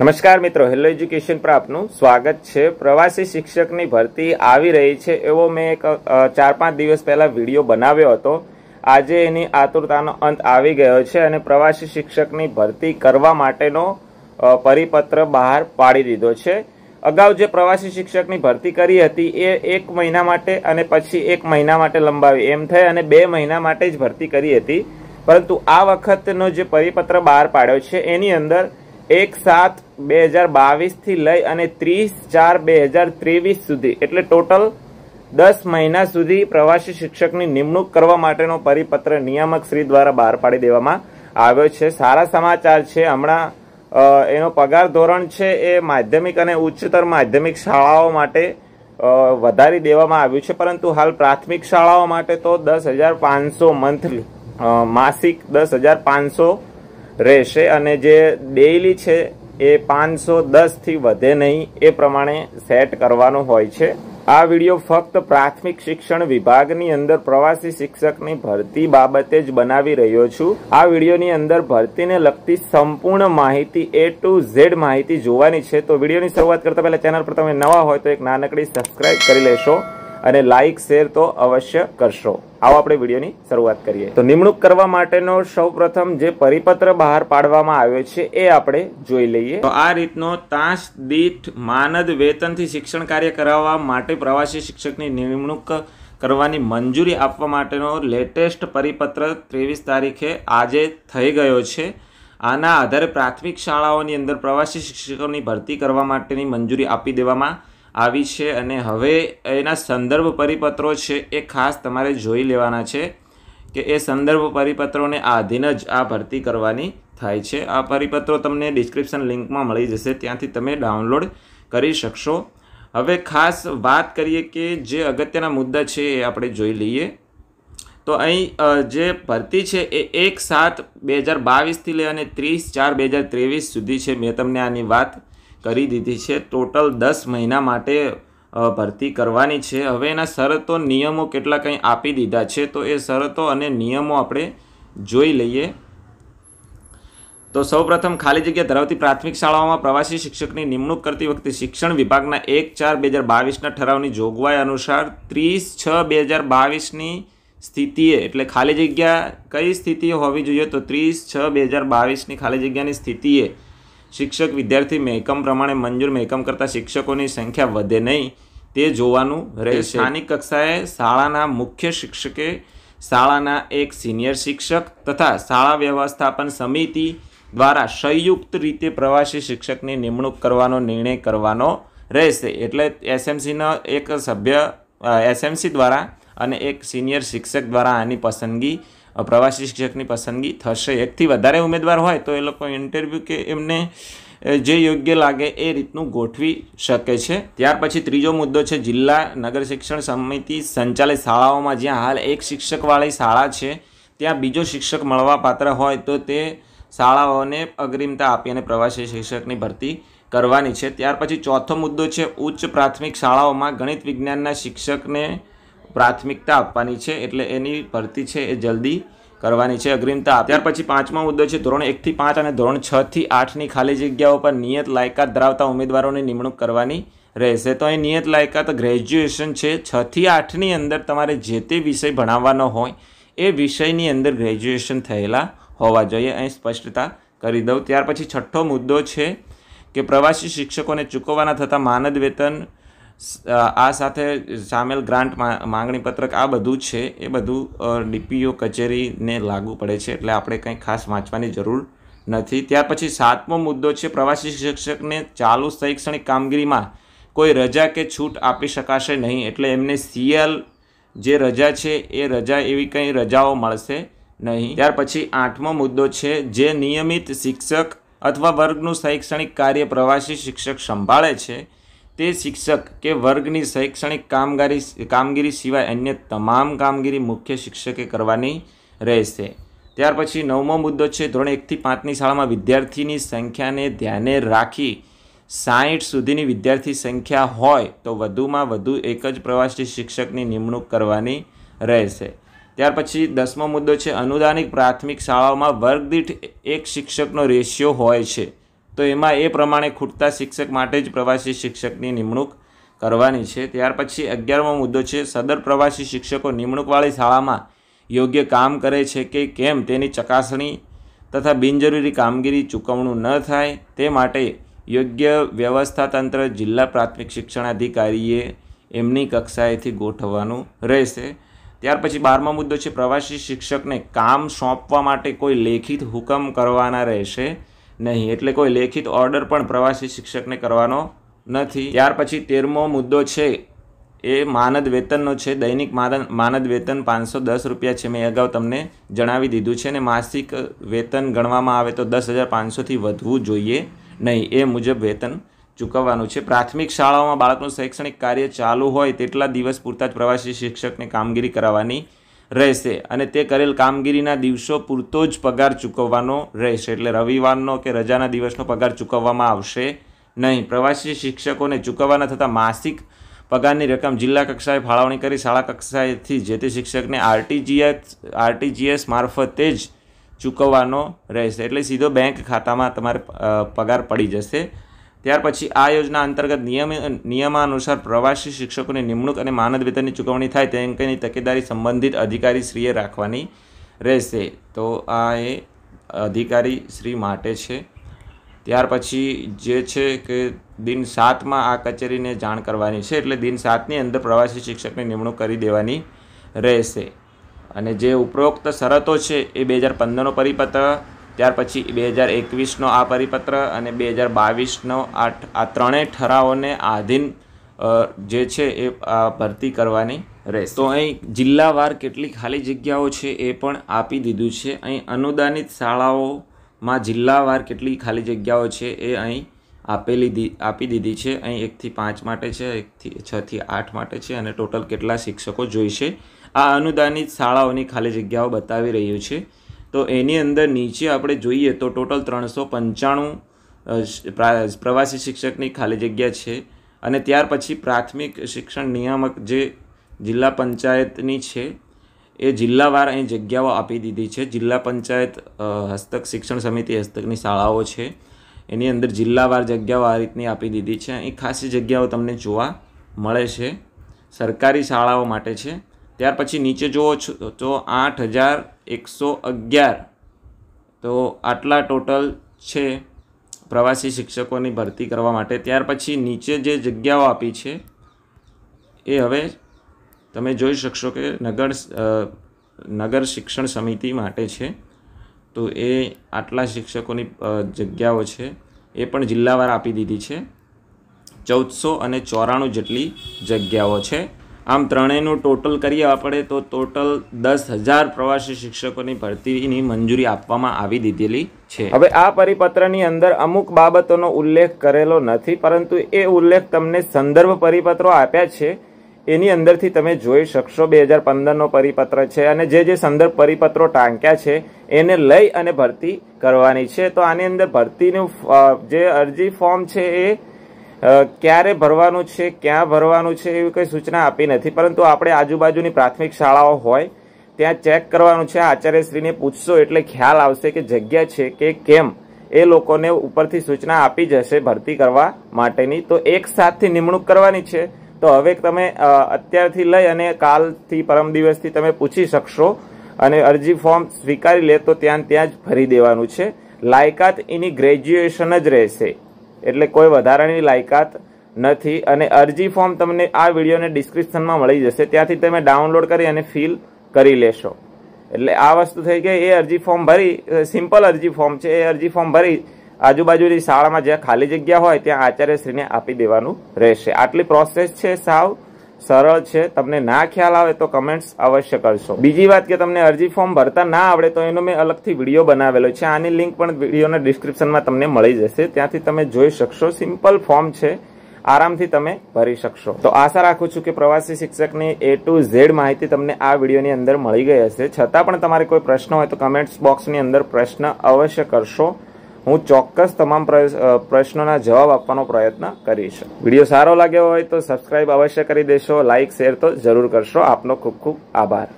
નમસ્કાર મિત્રો hello education પર આપનું સ્વાગત છે પ્રવાસી શિક્ષકની ભરતી આવી રહી છે એવો મેં એક ચાર પાંચ દિવસ પહેલા વિડીયો બનાવ્યો હતો આજે એની આતુરતાનો અંત આવી ગયો છે અને પ્રવાસી શિક્ષકની ભરતી કરવા માટેનો પરિપત્ર બહાર પાડી દીધો છે અગાઉ જે પ્રવાસી શિક્ષકની ભરતી કરી હતી એ એક મહિના માટે અને પછી એક મહિના માટે લંબાવી એમ થઈ અને બે મહિના માટે જ ભરતી કરી હતી પરંતુ આ વખતનો જે પરિપત્ર બહાર પાડ્યો છે એની અંદર એક સાત બે હજાર બાવીસથી લઈ અને ત્રીસ ચાર બે હજાર ત્રેવીસ સુધી એટલે ટોટલ દસ મહિના સુધી પ્રવાસી શિક્ષકની નિમણૂક કરવા માટેનો પરિપત્ર નિયામક શ્રી દ્વારા બહાર પાડી દેવામાં આવ્યો છે સારા સમાચાર છે હમણાં એનો પગાર ધોરણ છે એ માધ્યમિક અને ઉચ્ચતર માધ્યમિક શાળાઓ માટે વધારી દેવામાં આવ્યું છે પરંતુ હાલ પ્રાથમિક શાળાઓ માટે તો દસ હજાર પાંચસો મંથલી માસિક દસ હજાર પાંચસો રહેશે અને જે ડેઇલી છે એ પાંચસો દસથી વધે નહીં એ પ્રમાણે સેટ કરવાનું હોય છે આ વિડીયો ફક્ત પ્રાથમિક શિક્ષણ વિભાગની અંદર પ્રવાસી શિક્ષકની ભરતી બાબતે જ બનાવી રહ્યો છું આ વિડીયોની અંદર ભરતીને લગતી સંપૂર્ણ માહિતી એ ટુ ઝેડ માહિતી જોવાની છે તો વિડીયોની શરૂઆત કરતા પહેલા ચેનલ પર તમે નવા હોય તો એક નાનકડી સબસ્ક્રાઈબ કરી લેશો અને લાઇક શેર તો અવશ્ય કરશો આવો આપણે વિડીયોની શરૂઆત કરીએ તો નિમણૂક કરવા માટેનો સૌપ્રથમ જે પરિપત્ર બહાર પાડવામાં આવ્યો છે એ આપણે જોઈ લઈએ તો આ રીતનો તાસ દીઠ માનદ વેતનથી શિક્ષણ કાર્ય કરાવવા માટે પ્રવાસી શિક્ષકની નિમણૂક કરવાની મંજૂરી આપવા માટેનો લેટેસ્ટ પરિપત્ર ત્રેવીસ તારીખે આજે થઈ ગયો છે આના આધારે પ્રાથમિક શાળાઓની અંદર પ્રવાસી શિક્ષકોની ભરતી કરવા માટેની મંજૂરી આપી દેવામાં આવી છે અને હવે એના સંદર્ભ પરિપત્રો છે એ ખાસ તમારે જોઈ લેવાના છે કે એ સંદર્ભ પરિપત્રોને આધીન જ આ ભરતી કરવાની થાય છે આ પરિપત્રો તમને ડિસ્ક્રિપ્શન લિંકમાં મળી જશે ત્યાંથી તમે ડાઉનલોડ કરી શકશો હવે ખાસ વાત કરીએ કે જે અગત્યના મુદ્દા છે એ આપણે જોઈ લઈએ તો અહીં જે ભરતી છે એ એક સાત બે હજાર બાવીસથી લઈ અને ત્રીસ ચાર બે હજાર ત્રેવીસ સુધી છે મેં તમને આની વાત કરી દીધી છે ટોટલ દસ મહિના માટે ભરતી કરવાની છે હવે એના શરતો નિયમો કેટલા કંઈ આપી દીધા છે તો એ શરતો અને નિયમો આપણે જોઈ લઈએ તો સૌપ્રથમ ખાલી જગ્યા ધરાવતી પ્રાથમિક શાળાઓમાં પ્રવાસી શિક્ષકની નિમણૂક કરતી વખતે શિક્ષણ વિભાગના એક ચાર બે હજાર બાવીસના ઠરાવની જોગવાઈ અનુસાર ત્રીસ છ બે હજાર બાવીસની સ્થિતિએ એટલે ખાલી જગ્યા કઈ સ્થિતિએ હોવી જોઈએ તો ત્રીસ છ બે હજાર બાવીસની ખાલી જગ્યાની સ્થિતિએ શિક્ષક વિદ્યાર્થી મહેકમ પ્રમાણે મંજૂર મહેકમ કરતાં શિક્ષકોની સંખ્યા વધે નહીં તે જોવાનું રહેશે સ્થાનિક કક્ષાએ શાળાના મુખ્ય શિક્ષકે શાળાના એક સિનિયર શિક્ષક તથા શાળા વ્યવસ્થાપન સમિતિ દ્વારા સંયુક્ત રીતે પ્રવાસી શિક્ષકની નિમણૂક કરવાનો નિર્ણય કરવાનો રહેશે એટલે એસએમસીનો એક સભ્ય એસએમસી દ્વારા અને એક સિનિયર શિક્ષક દ્વારા આની પસંદગી પ્રવાસી શિક્ષકની પસંદગી થશે એકથી વધારે ઉમેદવાર હોય તો એ લોકો ઇન્ટરવ્યૂ કે એમને જે યોગ્ય લાગે એ રીતનું ગોઠવી શકે છે ત્યાર પછી ત્રીજો મુદ્દો છે જિલ્લા નગર શિક્ષણ સમિતિ સંચાલિત શાળાઓમાં જ્યાં હાલ એક શિક્ષકવાળી શાળા છે ત્યાં બીજો શિક્ષક મળવાપાત્ર હોય તો તે શાળાઓને અગ્રિમતા આપી અને પ્રવાસી શિક્ષકની ભરતી કરવાની છે ત્યાર પછી ચોથો મુદ્દો છે ઉચ્ચ પ્રાથમિક શાળાઓમાં ગણિત વિજ્ઞાનના શિક્ષકને પ્રાથમિકતા આપવાની છે એટલે એની ભરતી છે એ જલ્દી કરવાની છે અગ્રીમતા ત્યાર પછી પાંચમા મુદ્દો છે ધોરણ એકથી પાંચ અને ધોરણ છથી આઠની ખાલી જગ્યાઓ પર નિયત લાયકાત ધરાવતા ઉમેદવારોની નિમણૂક કરવાની રહેશે તો એ નિયત લાયકાત ગ્રેજ્યુએશન છે છથી આઠની અંદર તમારે જે તે વિષય ભણાવવાનો હોય એ વિષયની અંદર ગ્રેજ્યુએશન થયેલા હોવા જોઈએ અહીં સ્પષ્ટતા કરી દઉં ત્યાર પછી છઠ્ઠો મુદ્દો છે કે પ્રવાસી શિક્ષકોને ચૂકવવાના થતા માનદ વેતન આ સાથે સામેલ ગ્રાન્ટ માંગણી પત્રક આ બધું છે એ બધું ડીપીઓ કચેરીને લાગુ પડે છે એટલે આપણે કંઈ ખાસ વાંચવાની જરૂર નથી ત્યાર પછી સાતમો મુદ્દો છે પ્રવાસી શિક્ષકને ચાલુ શૈક્ષણિક કામગીરીમાં કોઈ રજા કે છૂટ આપી શકાશે નહીં એટલે એમને સીએલ જે રજા છે એ રજા એવી કંઈ રજાઓ મળશે નહીં ત્યાર પછી આઠમો મુદ્દો છે જે નિયમિત શિક્ષક અથવા વર્ગનું શૈક્ષણિક કાર્ય પ્રવાસી શિક્ષક સંભાળે છે તે શિક્ષક કે વર્ગની શૈક્ષણિક કામગીરી કામગીરી સિવાય અન્ય તમામ કામગીરી મુખ્ય શિક્ષકે કરવાની રહેશે ત્યાર પછી નવમો મુદ્દો છે ધોરણ એકથી પાંચની શાળામાં વિદ્યાર્થીની સંખ્યાને ધ્યાને રાખી સાહીઠ સુધીની વિદ્યાર્થી સંખ્યા હોય તો વધુમાં વધુ એક જ પ્રવાસી શિક્ષકની નિમણૂક કરવાની રહેશે ત્યાર પછી દસમો મુદ્દો છે અનુદાનિક પ્રાથમિક શાળાઓમાં વર્ગદીઠ એક શિક્ષકનો રેશિયો હોય છે તો એમાં એ પ્રમાણે ખૂટતા શિક્ષક માટે જ પ્રવાસી શિક્ષકની નિમણૂક કરવાની છે ત્યાર પછી અગિયારમો મુદ્દો છે સદર પ્રવાસી શિક્ષકો નિમણૂકવાળી શાળામાં યોગ્ય કામ કરે છે કે કેમ તેની ચકાસણી તથા બિનજરૂરી કામગીરી ચૂકવણું ન થાય તે માટે યોગ્ય વ્યવસ્થા તંત્ર જિલ્લા પ્રાથમિક શિક્ષણાધિકારીએ એમની કક્ષાએથી ગોઠવવાનું રહેશે ત્યાર પછી બારમો મુદ્દો છે પ્રવાસી શિક્ષકને કામ સોંપવા માટે કોઈ લેખિત હુકમ કરવાના રહેશે નહીં એટલે કોઈ લેખિત ઓર્ડર પણ પ્રવાસી શિક્ષકને કરવાનો નથી ત્યાર પછી તેરમો મુદ્દો છે એ માનદ વેતનનો છે દૈનિક માનદ વેતન પાંચસો દસ રૂપિયા છે મેં અગાઉ તમને જણાવી દીધું છે અને માસિક વેતન ગણવામાં આવે તો દસ હજાર પાંચસોથી વધવું જોઈએ નહીં એ મુજબ વેતન ચૂકવવાનું છે પ્રાથમિક શાળાઓમાં બાળકનું શૈક્ષણિક કાર્ય ચાલુ હોય તેટલા દિવસ પૂરતા જ પ્રવાસી શિક્ષકને કામગીરી કરાવવાની રહેશે અને તે કરેલ કામગીરીના દિવસો પૂરતો જ પગાર ચૂકવવાનો રહેશે એટલે રવિવારનો કે રજાના દિવસનો પગાર ચૂકવવામાં આવશે નહીં પ્રવાસી શિક્ષકોને ચૂકવવાના થતા માસિક પગારની રકમ જિલ્લા કક્ષાએ ફાળવણી કરી શાળા કક્ષાએથી જે તે શિક્ષકને આરટીજીએસ આરટીજીએસ મારફતે જ ચૂકવવાનો રહેશે એટલે સીધો બેંક ખાતામાં તમારે પગાર પડી જશે ત્યાર પછી આ યોજના અંતર્ગત નિયમ નિયમાનુસાર પ્રવાસી શિક્ષકોની નિમણૂક અને માનદ વેતનની ચૂકવણી થાય તે અંગેની તકેદારી સંબંધિત શ્રીએ રાખવાની રહેશે તો આ એ અધિકારી શ્રી માટે છે ત્યાર પછી જે છે કે દિન સાતમાં આ કચેરીને જાણ કરવાની છે એટલે દિન સાતની અંદર પ્રવાસી શિક્ષકની નિમણૂક કરી દેવાની રહેશે અને જે ઉપરોક્ત શરતો છે એ બે હજાર પંદરનો પરિપત્ર ત્યાર પછી બે હજાર એકવીસનો આ પરિપત્ર અને બે હજાર બાવીસનો આ આ ત્રણેય ઠરાવોને આધીન જે છે એ ભરતી કરવાની રહેશે તો અહીં જિલ્લાવાર કેટલી ખાલી જગ્યાઓ છે એ પણ આપી દીધું છે અહીં અનુદાનિત શાળાઓમાં જિલ્લાવાર કેટલી ખાલી જગ્યાઓ છે એ અહીં આપેલી આપી દીધી છે અહીં એકથી પાંચ માટે છે એકથી છથી આઠ માટે છે અને ટોટલ કેટલા શિક્ષકો જોઈશે આ અનુદાનિત શાળાઓની ખાલી જગ્યાઓ બતાવી રહ્યું છે તો એની અંદર નીચે આપણે જોઈએ તો ટોટલ ત્રણસો પંચાણું પ્રવાસી શિક્ષકની ખાલી જગ્યા છે અને ત્યાર પછી પ્રાથમિક શિક્ષણ નિયામક જે જિલ્લા પંચાયતની છે એ જિલ્લાવાર અહીં જગ્યાઓ આપી દીધી છે જિલ્લા પંચાયત હસ્તક શિક્ષણ સમિતિ હસ્તકની શાળાઓ છે એની અંદર જિલ્લાવાર જગ્યાઓ આ રીતની આપી દીધી છે અહીં ખાસી જગ્યાઓ તમને જોવા મળે છે સરકારી શાળાઓ માટે છે ત્યાર પછી નીચે જુઓ તો આઠ હજાર એકસો અગિયાર તો આટલા ટોટલ છે પ્રવાસી શિક્ષકોની ભરતી કરવા માટે ત્યાર પછી નીચે જે જગ્યાઓ આપી છે એ હવે તમે જોઈ શકશો કે નગર નગર શિક્ષણ સમિતિ માટે છે તો એ આટલા શિક્ષકોની જગ્યાઓ છે એ પણ જિલ્લાવાર આપી દીધી છે ચૌદસો અને ચોરાણું જેટલી જગ્યાઓ છે આમ ત્રણેયનું ટોટલ કરીએ આપણે તો ટોટલ દસ હજાર પ્રવાસી શિક્ષકોની ભરતીની મંજૂરી આપવામાં આવી દીધેલી છે હવે આ પરિપત્રની અંદર અમુક બાબતોનો ઉલ્લેખ કરેલો નથી પરંતુ એ ઉલ્લેખ તમને સંદર્ભ પરિપત્રો આપ્યા છે એની અંદરથી તમે જોઈ શકશો બે હજાર પંદરનો પરિપત્ર છે અને જે જે સંદર્ભ પરિપત્રો ટાંક્યા છે એને લઈ અને ભરતી કરવાની છે તો આની અંદર ભરતીનું જે અરજી ફોર્મ છે એ ક્યારે ભરવાનું છે ક્યાં ભરવાનું છે એવી કંઈ સૂચના આપી નથી પરંતુ આપણે આજુબાજુની પ્રાથમિક શાળાઓ હોય ત્યાં ચેક કરવાનું છે આચાર્યશ્રીને પૂછશો એટલે ખ્યાલ આવશે કે જગ્યા છે કે કેમ એ લોકોને ઉપરથી સૂચના આપી જશે ભરતી કરવા માટેની તો એક સાથથી નિમણૂક કરવાની છે તો હવે તમે અત્યારથી લઈ અને કાલથી પરમ દિવસથી તમે પૂછી શકશો અને અરજી ફોર્મ સ્વીકારી લે તો ત્યાં ત્યાં જ ભરી દેવાનું છે લાયકાત એની ગ્રેજ્યુએશન જ રહેશે એટલે કોઈ વધારાની લાયકાત નથી અને અરજી ફોર્મ તમને આ વિડીયોને ડિસ્ક્રિપ્શનમાં મળી જશે ત્યાંથી તમે ડાઉનલોડ કરી અને ફિલ કરી લેશો એટલે આ વસ્તુ થઈ ગઈ એ અરજી ફોર્મ ભરી સિમ્પલ અરજી ફોર્મ છે એ અરજી ફોર્મ ભરી આજુબાજુની શાળામાં જ્યાં ખાલી જગ્યા હોય ત્યાં આચાર્યશ્રીને આપી દેવાનું રહેશે આટલી પ્રોસેસ છે સાવ સરળ છે તમને ના ખ્યાલ આવે તો કમેન્ટ્સ અવશ્ય કરશો બીજી વાત કે તમને અરજી ફોર્મ ભરતા ના આવડે તો એનો મેં અલગથી વિડીયો બનાવેલો છે આની લિંક પણ વિડીયોના ડિસ્ક્રિપ્શનમાં તમને મળી જશે ત્યાંથી તમે જોઈ શકશો સિમ્પલ ફોર્મ છે આરામથી તમે ભરી શકશો તો આશા રાખું છું કે પ્રવાસી શિક્ષકની એ ટુ ઝેડ માહિતી તમને આ વિડીયોની અંદર મળી ગઈ હશે છતાં પણ તમારે કોઈ પ્રશ્ન હોય તો કમેન્ટ્સ બોક્સની અંદર પ્રશ્ન અવશ્ય કરશો હું ચોક્કસ તમામ પ્રશ્નોના જવાબ આપવાનો પ્રયત્ન કરીશ વિડીયો સારો લાગ્યો હોય તો સબસ્ક્રાઇબ અવશ્ય કરી દેશો લાઇક શેર તો જરૂર કરશો આપનો ખૂબ ખૂબ આભાર